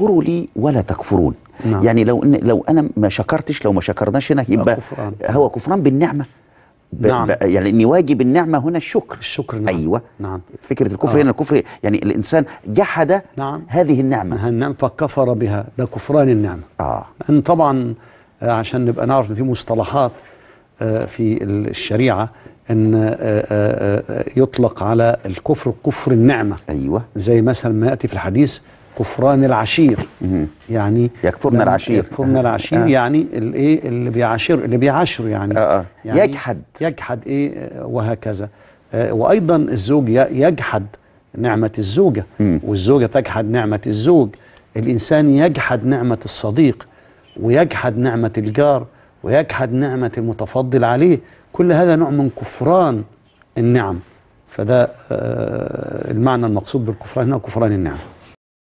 اشكروا لي ولا تكفرون نعم. يعني لو إن لو انا ما شكرتش لو ما شكرناش هنا يبقى كفران. هو كفران بالنعمه ب... نعم. ب... يعني ان واجب النعمه هنا الشكر الشكر نعم. ايوه نعم. فكره الكفر آه. هنا الكفر يعني الانسان جحد نعم. هذه النعمه نعم فكفر بها ده كفران النعمه اه ان طبعا آه، عشان نبقى نعرف ان في مصطلحات آه، في الشريعه ان آه، يطلق على الكفر كفر النعمه ايوه زي مثلا ما ياتي في الحديث كفران العشير يعني يكفرنا العشير يكفرنا العشير آه. يعني الايه اللي بيعاشر اللي بيعاشر يعني, آه آه. يعني يجحد يجحد ايه وهكذا آه وايضا الزوج يجحد نعمه الزوجه والزوجه تجحد نعمه الزوج الانسان يجحد نعمه الصديق ويجحد نعمه الجار ويجحد نعمه المتفضل عليه كل هذا نوع من كفران النعم فده آه، المعنى المقصود بالكفران هنا كفران النعم